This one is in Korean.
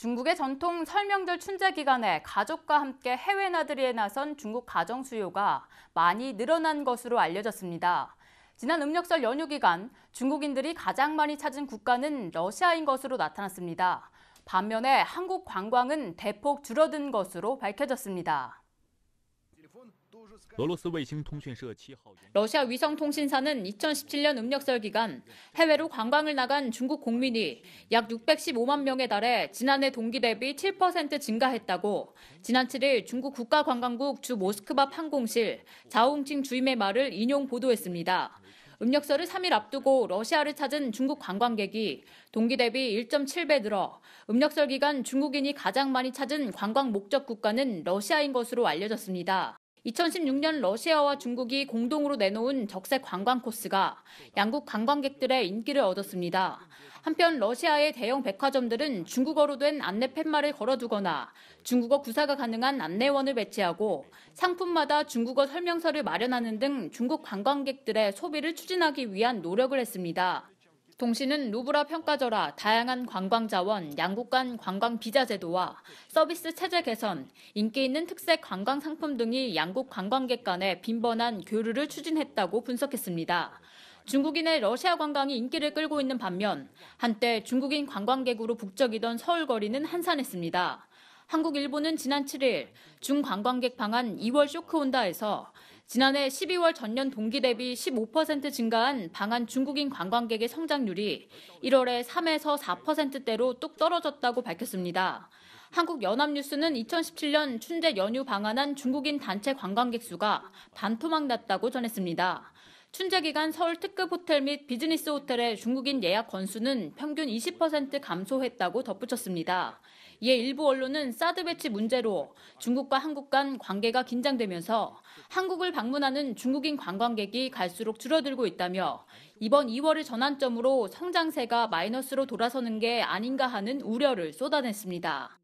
중국의 전통 설명절 춘자 기간에 가족과 함께 해외 나들이에 나선 중국 가정 수요가 많이 늘어난 것으로 알려졌습니다. 지난 음력설 연휴 기간 중국인들이 가장 많이 찾은 국가는 러시아인 것으로 나타났습니다. 반면에 한국 관광은 대폭 줄어든 것으로 밝혀졌습니다. 러시아 위성통신사는 2017년 음력설 기간 해외로 관광을 나간 중국 국민이 약 615만 명에 달해 지난해 동기 대비 7% 증가했다고 지난 7일 중국 국가관광국 주 모스크바 판공실 자웅칭 주임의 말을 인용 보도했습니다. 음력설을 3일 앞두고 러시아를 찾은 중국 관광객이 동기 대비 1.7배 늘어 음력설 기간 중국인이 가장 많이 찾은 관광 목적 국가는 러시아인 것으로 알려졌습니다. 2016년 러시아와 중국이 공동으로 내놓은 적색 관광 코스가 양국 관광객들의 인기를 얻었습니다. 한편 러시아의 대형 백화점들은 중국어로 된 안내 팻말을 걸어두거나 중국어 구사가 가능한 안내원을 배치하고 상품마다 중국어 설명서를 마련하는 등 중국 관광객들의 소비를 추진하기 위한 노력을 했습니다. 동시는 루브라 평가절하, 다양한 관광 자원, 양국 간 관광 비자 제도와 서비스 체제 개선, 인기 있는 특색 관광 상품 등이 양국 관광객 간의 빈번한 교류를 추진했다고 분석했습니다. 중국인의 러시아 관광이 인기를 끌고 있는 반면 한때 중국인 관광객으로 북적이던 서울 거리는 한산했습니다. 한국 일본은 지난 7일 중관광객 방한 2월 쇼크 온다에서 지난해 12월 전년 동기 대비 15% 증가한 방한 중국인 관광객의 성장률이 1월에 3에서 4%대로 뚝 떨어졌다고 밝혔습니다. 한국연합뉴스는 2017년 춘제 연휴 방한한 중국인 단체 관광객 수가 반토막 났다고 전했습니다. 춘제 기간 서울 특급 호텔 및 비즈니스 호텔의 중국인 예약 건수는 평균 20% 감소했다고 덧붙였습니다. 이에 예, 일부 언론은 사드 배치 문제로 중국과 한국 간 관계가 긴장되면서 한국을 방문하는 중국인 관광객이 갈수록 줄어들고 있다며 이번 2월을 전환점으로 성장세가 마이너스로 돌아서는 게 아닌가 하는 우려를 쏟아냈습니다.